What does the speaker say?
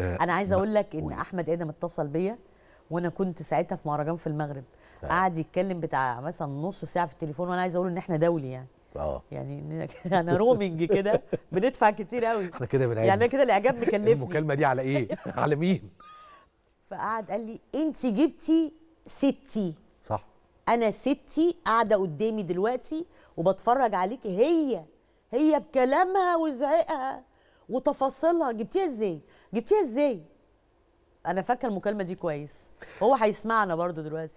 آه، انا عايزه اقول لك ان احمد ادم اتصل بيا وانا كنت ساعتها في مهرجان في المغرب قعد يتكلم بتاع مثلا نص ساعه في التليفون وانا عايزه اقول ان احنا دولي يعني اه يعني انا رومنج كده بندفع كتير قوي احنا كده بنعيش يعني كده الاعجاب مكلفني إيه المكالمه دي على ايه على مين فقعد قال لي انت جبتي ستي صح انا ستي قاعده قدامي دلوقتي وبتفرج عليكي هي هي بكلامها وزعقها وتفاصيلها جبتيها ازاي جبتيها ازاي انا فاكره المكالمه دي كويس هو هيسمعنا برضو دلوقتي